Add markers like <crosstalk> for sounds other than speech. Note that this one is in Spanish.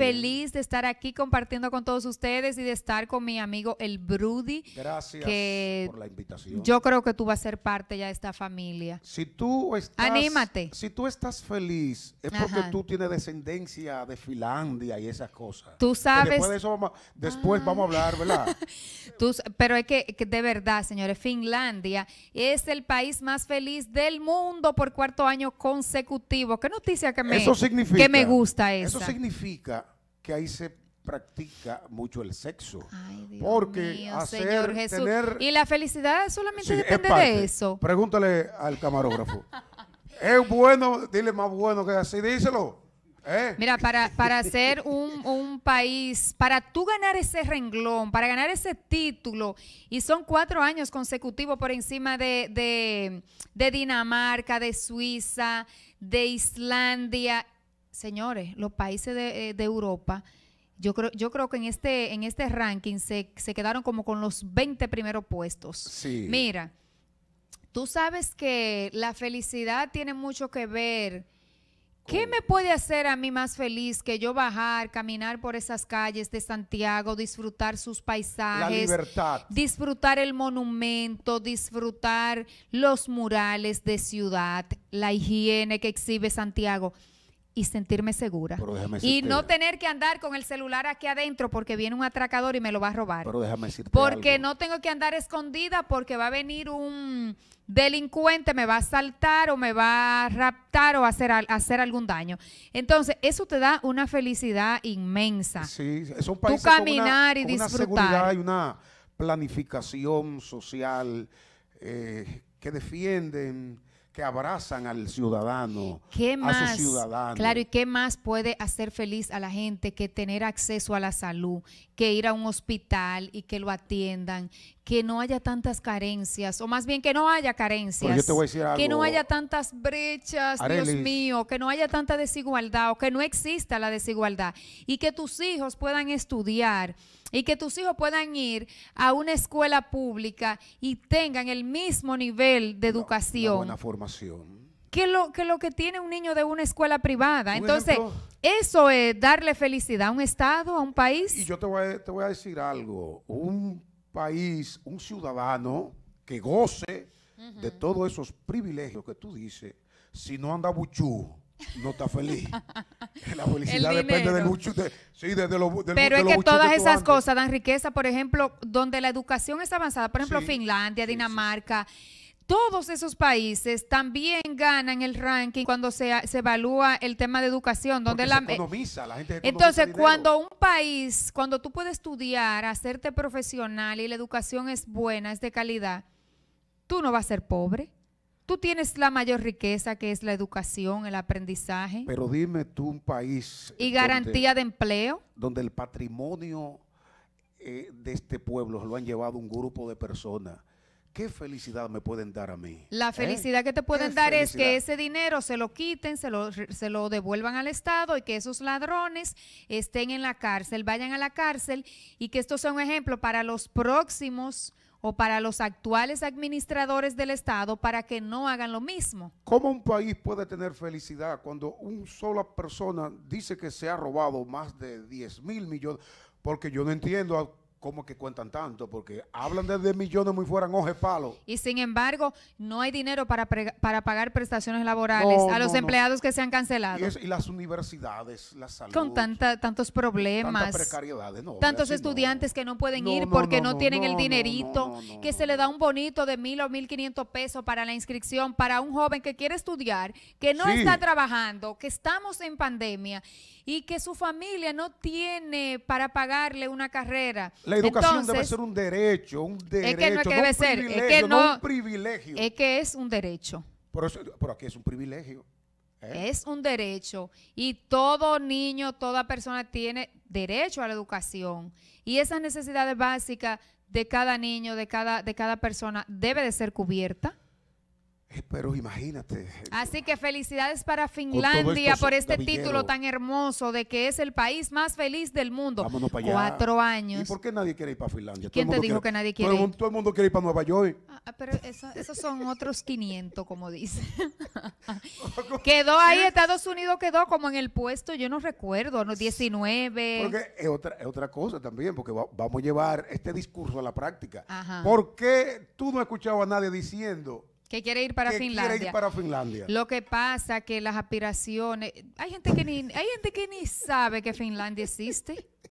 feliz de estar aquí compartiendo con todos ustedes y de estar con mi amigo el Brudy. Gracias por la invitación. Yo creo que tú vas a ser parte ya de esta familia. Si tú estás, Anímate. Si tú estás feliz, es porque tú tienes descendencia de Finlandia y esas cosas. Tú sabes. después eso vamos, después ah. vamos a hablar, ¿verdad? <laughs> pero es que, de verdad, señores, Finlandia es el país más feliz del mundo por cuarto año consecutivo. ¿Qué noticia que me, significa, que me gusta eso Eso significa que ahí se practica mucho el sexo. porque hacer y la felicidad solamente depende de eso. Pregúntale al camarógrafo. <laughs> es bueno, dile más bueno que así, díselo. ¿Eh? Mira, para, para ser un, país, para tú ganar ese renglón, para ganar ese título, y son cuatro años consecutivos por encima de, de Dinamarca, de Suiza, de Islandia, señores, los países de, eh, Europa, yo creo, que en este, en este ranking se, quedaron como con los 20 primeros puestos. Sí. Mira, tú sabes que la felicidad tiene mucho que ver. ¿Qué me puede hacer a mí más feliz que yo bajar, caminar por esas calles de Santiago, disfrutar sus paisajes? Disfrutar el monumento, disfrutar los murales de ciudad, la higiene que exhibe Santiago y sentirme segura. y no tener que andar con el celular aquí adentro porque viene un atracador y me lo va a robar. porque no tengo que andar escondida porque va a venir un delincuente, me va a asaltar o me va a raptar o hacer, hacer algún daño. Entonces, eso te da una felicidad inmensa. Sí, es un país Tú caminar y disfrutar. Una una planificación social eh, que defienden que abrazan al ciudadano, más, a su ciudadano. Claro, ¿y qué más puede hacer feliz a la gente que tener acceso a la salud, que ir a un hospital y que lo atiendan, que no haya tantas carencias, o más bien que no haya carencias, que no haya tantas brechas, Dios mío, que no haya tanta desigualdad o que no exista la desigualdad y que tus hijos puedan estudiar y que tus hijos puedan ir a una escuela pública y tengan el mismo nivel de educación. Una buena formación. Que lo, que lo que tiene un niño de una escuela privada. Entonces, eso es darle felicidad a un Estado, a un país. Y yo te voy, a, te voy a decir algo. Un país, un ciudadano que goce de todos esos privilegios que tú dices, si no anda buchú, no está feliz. <laughs> La felicidad depende de mucho. sí, desde lo, Pero es que todas esas cosas dan riqueza, por ejemplo, donde la educación es avanzada, por ejemplo, Finlandia, Dinamarca. Todos esos países también ganan el ranking cuando se, se evalúa el tema de educación. Donde la, eh, Entonces, cuando un país, cuando tú puedes estudiar, hacerte profesional y la educación es buena, es de calidad, tú no vas a ser pobre. Tú tienes la mayor riqueza que es la educación, el aprendizaje. Pero dime tú un país. Y eh, garantía de empleo. Donde el patrimonio eh, de este pueblo lo han llevado un grupo de personas. ¿Qué felicidad me pueden dar a mí? La ¿Eh? felicidad que te pueden dar es que ese dinero se lo quiten, se se lo devuelvan al Estado y que esos ladrones estén en la cárcel, vayan a la cárcel y que esto sea un ejemplo para los próximos o para los actuales administradores del Estado para que no hagan lo mismo. ¿Cómo un país puede tener felicidad cuando una sola persona dice que se ha robado más de 10 mil millones? Porque yo no entiendo ¿Cómo que cuentan tanto? Porque hablan de, millones muy fuera en oje palo. Y sin embargo, no hay dinero para, para pagar prestaciones laborales a los empleados que se han cancelado. Y, las universidades, la salud. Con tanta, tantos problemas. Tantas precariedades, Tantos estudiantes que no pueden ir porque no, tienen el dinerito, que se le da un bonito de mil o mil quinientos pesos para la inscripción, para un joven que quiere estudiar, que no está trabajando, que estamos en pandemia y que su familia no tiene para pagarle una carrera. La educación debe ser un derecho, un derecho, es que no, es que un ser, privilegio, es que no, Es que es un derecho. Por eso, pero aquí es un privilegio. ¿eh? Es un derecho y todo niño, toda persona tiene derecho a la educación y esas necesidades básicas de cada niño, de cada, de cada persona debe de ser cubierta. Pero imagínate. Eh, Así que felicidades para Finlandia por este título tan hermoso de que es el país más feliz del mundo. Vámonos para allá. Cuatro años. ¿Y por qué nadie quiere ir para Finlandia? ¿Quién te dijo que nadie quiere ir? Todo el mundo quiere ir para Nueva York. Ah, ah, pero esos son otros 500, como dice. <laughs> quedó ahí, Estados Unidos quedó como en el puesto, yo no recuerdo, Los 19. Porque es otra, cosa también, porque vamos a llevar este discurso a la práctica. ¿Por qué tú no has escuchado a nadie diciendo que quiere ir para Finlandia. Finlandia. Lo que pasa que las aspiraciones, hay gente que ni hay gente que ni sabe que Finlandia existe.